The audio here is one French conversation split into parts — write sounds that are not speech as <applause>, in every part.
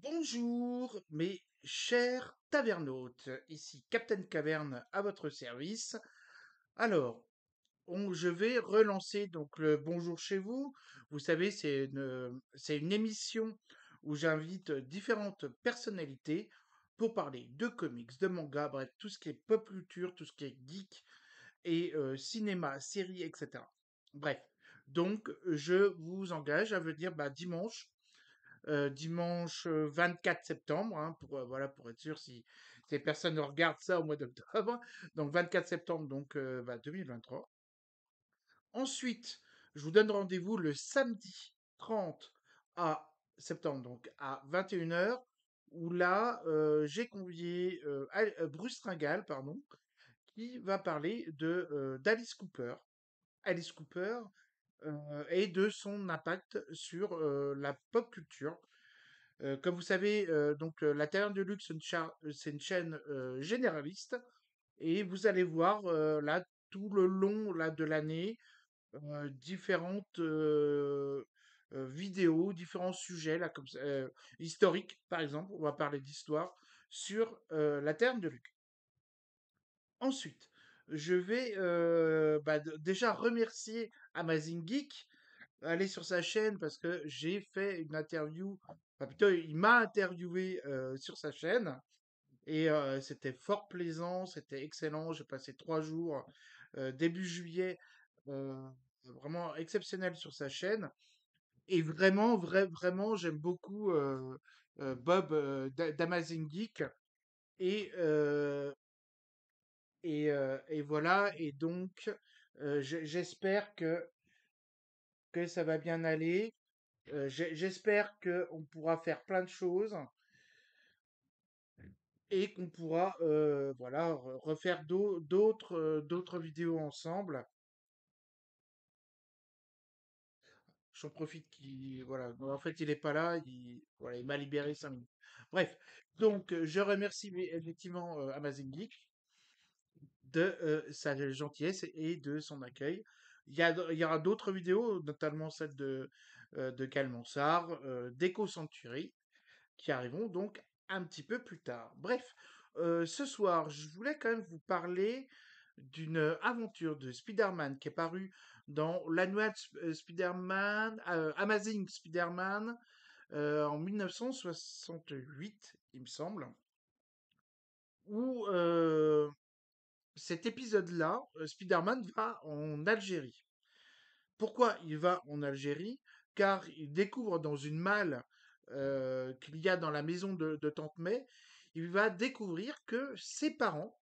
Bonjour, mes chers tavernautes. Ici Captain Caverne à votre service. Alors, je vais relancer donc le Bonjour chez vous. Vous savez, c'est une, une émission où j'invite différentes personnalités pour parler de comics, de manga, bref, tout ce qui est pop culture, tout ce qui est geek et euh, cinéma, séries, etc. Bref. Donc, je vous engage à venir bah, dimanche euh, dimanche 24 septembre, hein, pour, voilà, pour être sûr si ces personnes regardent ça au mois d'octobre. <laughs> Donc 24 septembre donc, 2023. Bah, Ensuite, je vous donne rendez-vous le samedi 30 à septembre, donc à 21h, où là, j'ai convié euh, Bruce Tringal, pardon, qui va parler de d'Alice Cooper. Alice Cooper, euh, et de son impact sur euh, la pop culture. Euh, comme vous savez, donc la Terre de Luxe, c'est une, chaîne généraliste, et vous allez voir là tout le long là, de l'année différentes vidéos, différents sujets, là, comme historiques par exemple, on va parler d'histoire, sur la Terre de Luc. Ensuite, je vais bah, déjà remercier Amazing Geek, aller sur sa chaîne parce que j'ai fait une interview, enfin plutôt il m'a interviewé sur sa chaîne et c'était fort plaisant, c'était excellent. J'ai passé trois jours début juillet vraiment exceptionnel sur sa chaîne et vraiment, vrai, vraiment, j'aime beaucoup Bob d'Amazing Geek et et, et voilà, et donc j'espère que, que ça va bien aller. j'espère qu'on pourra faire plein de choses et qu'on pourra voilà, refaire d'autres d'autres vidéos ensemble. J'en profite qu'il, voilà en fait il n'est pas là il voilà il m'a libéré 5 minutes bref donc je remercie effectivement Amazing Geek de sa gentillesse et de son accueil. Il y, aura d'autres vidéos, notamment celle de, euh, de Calmansard, euh, Century, qui arriveront donc un petit peu plus tard. Bref, ce soir, je voulais quand même vous parler d'une aventure de Spider-Man qui est parue dans l'annual Spider-Man, Amazing Spider-Man, en 1968, il me semble, où cet épisode-là, euh, Spider-Man va en Algérie. Pourquoi il va en Algérie Car il découvre dans une malle euh, qu'il y a dans la maison de, de, Tante May, il va découvrir que ses parents,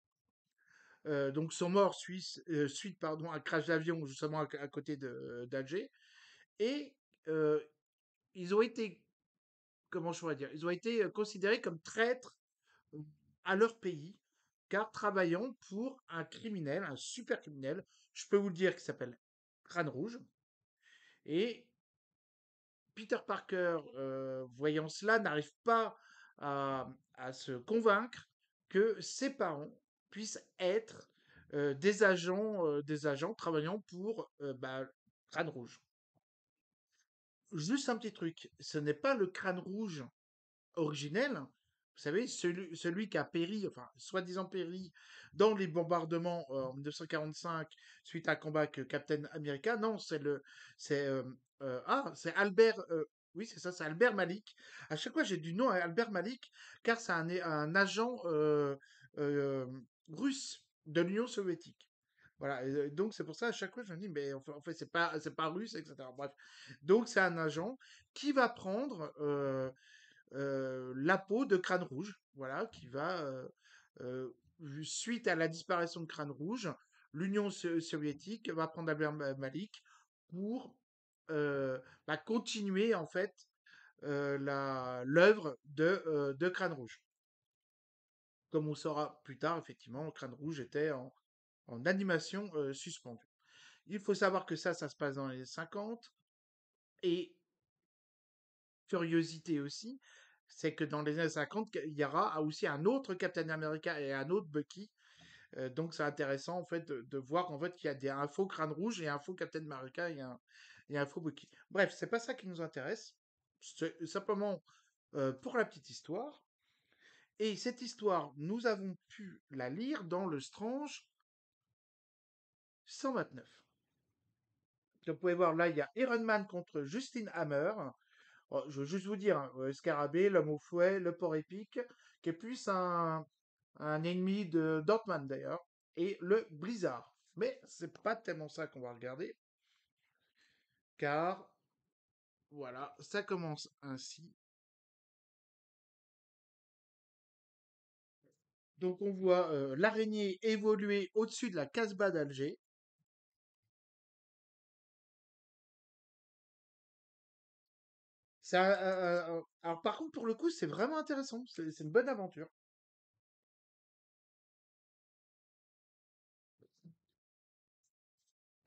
euh, donc sont morts suite à un crash d'avion justement à, à côté d'Alger, et ils ont été, comment je dire, ils ont été considérés comme traîtres à leur pays car travaillant pour un criminel, un super criminel, je peux vous le dire, qui s'appelle Crâne Rouge. Et Peter Parker, euh, voyant cela, n'arrive pas à, se convaincre que ses parents puissent être euh, des agents, euh, des agents travaillant pour bah, Crâne Rouge. Juste un petit truc, ce n'est pas le Crâne Rouge originel, vous savez, celui, celui qui a péri, enfin, soi-disant péri, dans les bombardements euh, en 1945, suite à un combat que Captain America, non, c'est le. C'est. Euh, euh, ah, c'est Albert. oui, c'est ça, c'est Albert Malik. À chaque fois, j'ai du nom à Albert Malik, car c'est un, agent russe de l'Union soviétique. Voilà, donc c'est pour ça à chaque fois je me dis mais en fait c'est pas pas russe etc. Bref, donc c'est un agent qui va prendre la peau de Crâne Rouge, voilà, qui va, suite à la disparition de Crâne Rouge, l'Union soviétique va prendre Albert Malik pour bah, continuer en fait l'œuvre de, Crâne Rouge comme on saura plus tard, effectivement, crâne rouge était en, animation suspendue. Il faut savoir que ça, ça se passe dans les 50. Et curiosité aussi, c'est que dans les années 50, il y aura ah, aussi un autre Captain America et un autre Bucky. Euh, donc c'est intéressant en fait de, voir en fait qu'il y a des, un faux crâne rouge et un faux Captain America et un, faux Bucky. Bref, c'est pas ça qui nous intéresse. C'est simplement euh, pour la petite histoire. Et cette histoire, nous avons pu la lire dans le Strange 129. Vous pouvez voir là, il y a Iron Man contre Justin Hammer. Oh, je veux juste vous dire, hein, Scarabée, l'homme au fouet, le porc épique, qui est plus un, ennemi de Dortmund d'ailleurs, et le Blizzard. Mais c'est pas tellement ça qu'on va regarder, car voilà, ça commence ainsi. Donc on voit euh, l'araignée évoluer au-dessus de la Casbah d'Alger. Alors par contre, pour le coup, c'est vraiment intéressant. C'est une bonne aventure.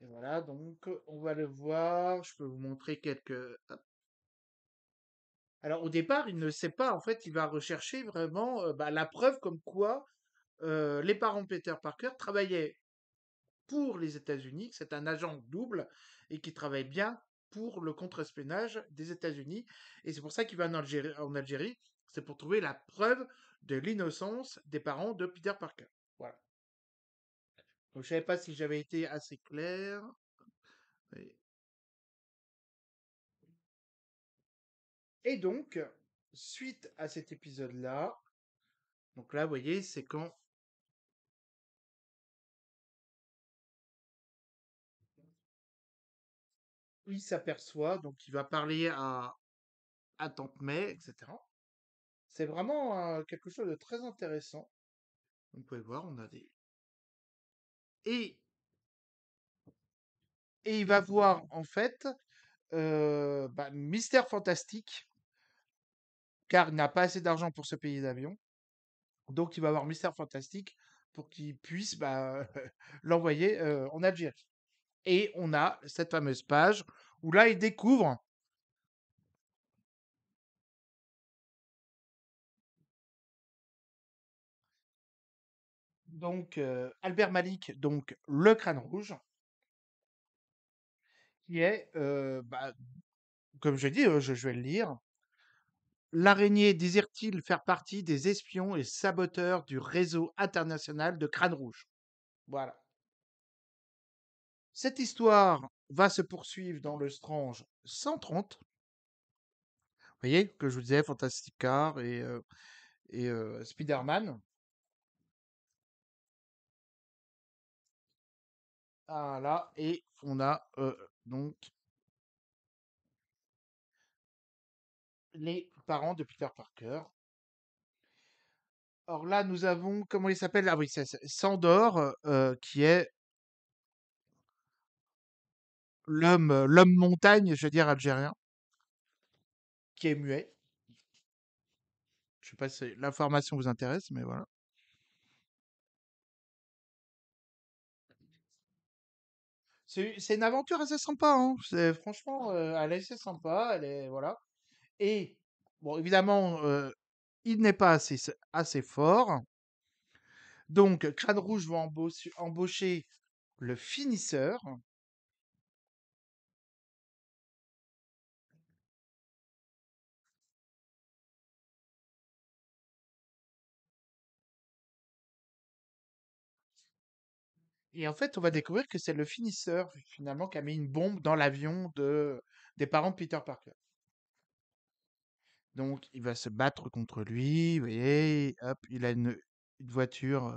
Et voilà, donc on va le voir. Je peux vous montrer quelques. Alors au départ, il ne sait pas. En fait, il va rechercher vraiment bah, la preuve comme quoi les parents Peter Parker travaillaient pour les États-Unis. C'est un agent double et qui travaille bien le contre-espionnage des États-Unis. Et c'est pour ça qu'il va en Algérie. En Algérie c'est pour trouver la preuve de l'innocence des parents de Peter Parker. Voilà. je ne savais pas si j'avais été assez clair. Et donc, suite à cet épisode-là, donc là, vous voyez, c'est quand il s'aperçoit, donc il va parler à, à Tante etc. C'est vraiment quelque chose de très intéressant. Vous pouvez voir, on a des... Et, et il va voir, en fait, bah, Mystère Fantastique, car il n'a pas assez d'argent pour se payer d'avion. Donc il va voir Mystère Fantastique pour qu'il puisse bah, <laughs> l'envoyer en Algérie. Et on a cette fameuse page où là, il découvre donc Albert Malik, donc le crâne rouge, qui est, bah, comme je dis, je, vais le lire. L'araignée désire-t-il faire partie des espions et saboteurs du réseau international de crâne rouge Voilà. Cette histoire va se poursuivre dans le Strange 130. Vous voyez, que je vous disais, Fantastic Car et, Spider-Man. Voilà, et on a donc les parents de Peter Parker. Or là, nous avons, comment il s'appelle Ah oui, c'est Sandor, qui est l'homme l'homme montagne, je veux dire, algérien, qui est muet. Je sais pas si l'information vous intéresse, mais voilà. C'est une aventure assez sympa, hein. franchement, elle est assez sympa, elle est voilà. Et bon, évidemment, il n'est pas assez assez fort. Donc, Crâne Rouge va embaucher le finisseur, Et en fait, on va découvrir que c'est le finisseur, finalement, qui a mis une bombe dans l'avion de, des parents de Peter Parker. Donc, il va se battre contre lui, vous voyez, hop, il a une, voiture,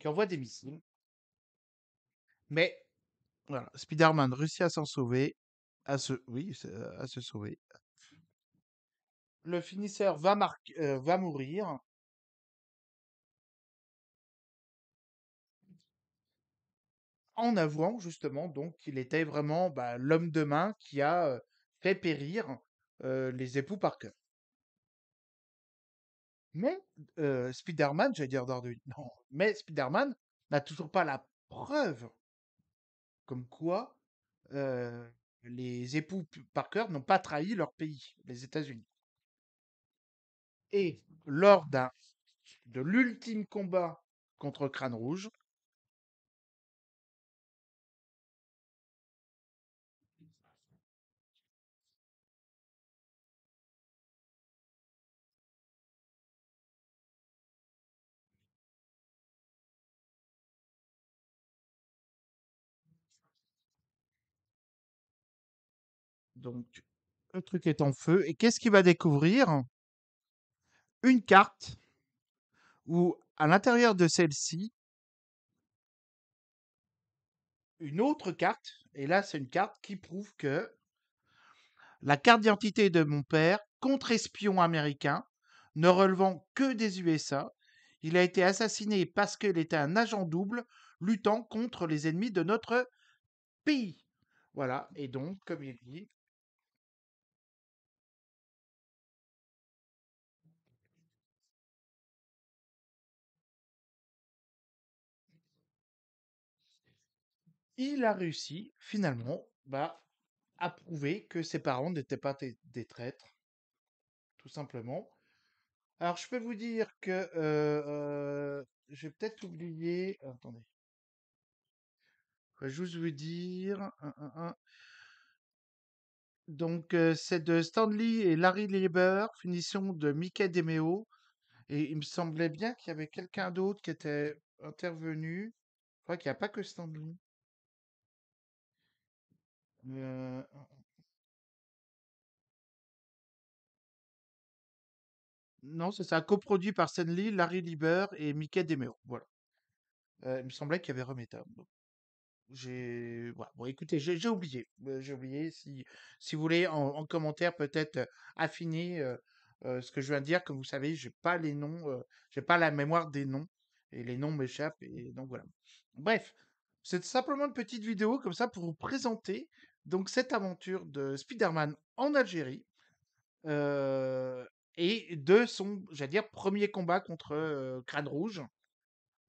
qui envoie des missiles. Mais, voilà, Spider-Man réussit à s'en sauver, à oui, à se sauver. Le finisseur va, euh, va mourir, en avouant justement donc qu'il était vraiment bah, l'homme de main qui a fait périr les époux Parker. Mais Spider-Man, j'allais dire d'ordre <laughs> non, mais Spider-Man n'a toujours pas la preuve comme quoi les époux Parker n'ont pas trahi leur pays, les États-Unis. Et lors d'un de l'ultime combat contre Crâne Rouge, Donc, le truc est en feu. Et qu'est-ce qu'il va découvrir Une carte où, à l'intérieur de celle-ci, une autre carte, et là, c'est une carte qui prouve que la carte d'identité de mon père, contre-espion américain, ne relevant que des USA, il a été assassiné parce qu'il était un agent double luttant contre les ennemis de notre pays. Voilà, et donc, comme il dit, il a réussi finalement bah, à prouver que ses parents n'étaient pas des traîtres, tout simplement. Alors je peux vous dire que euh, euh, j'ai peut-être oublié. Attendez. Je vais juste vous dire. Donc euh, c'est de Stanley et Larry Lieber, finition de Mickey Demeo. Et il me semblait bien qu'il y avait quelqu'un d'autre qui était intervenu. crois qu'il n'y a pas que Stanley. Euh, non, c'est ça, coproduit par Stanley, Larry Lieber et Mickey DeMeo. Voilà. Euh, il me semblait qu'il y avait Remeta. J'ai. Bon, écoutez, j'ai oublié. Euh, j'ai oublié. Si, si vous voulez, en, commentaire, peut-être affiner ce que je viens de dire. Comme vous savez, j'ai pas les noms, j'ai pas la mémoire des noms. Et les noms m'échappent. Et donc voilà. Bref, c'est simplement une petite vidéo comme ça pour vous présenter donc cette aventure de Spider-Man en Algérie et de son, j'allais dire, premier combat contre Crâne Rouge.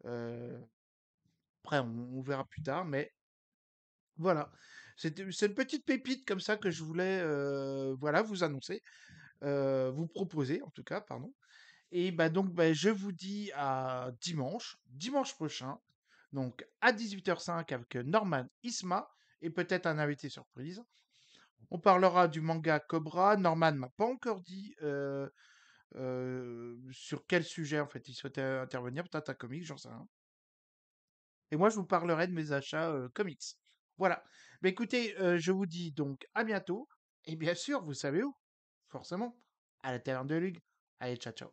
après, on, verra plus tard, mais voilà. C'est une petite pépite comme ça que je voulais voilà, vous annoncer, vous proposer en tout cas, pardon. Et bah donc, bah, je vous dis à dimanche, dimanche prochain, donc à 18h05 avec Norman Isma et peut-être un invité surprise. On parlera du manga Cobra. Norman m'a pas encore dit sur quel sujet en fait il souhaitait intervenir. Peut-être un comics, j'en sais Et moi, je vous parlerai de mes achats comics. Voilà. Mais bah, écoutez, je vous dis donc à bientôt. Et bien sûr, vous savez où Forcément, à la taverne de Lugue. Allez, ciao, ciao.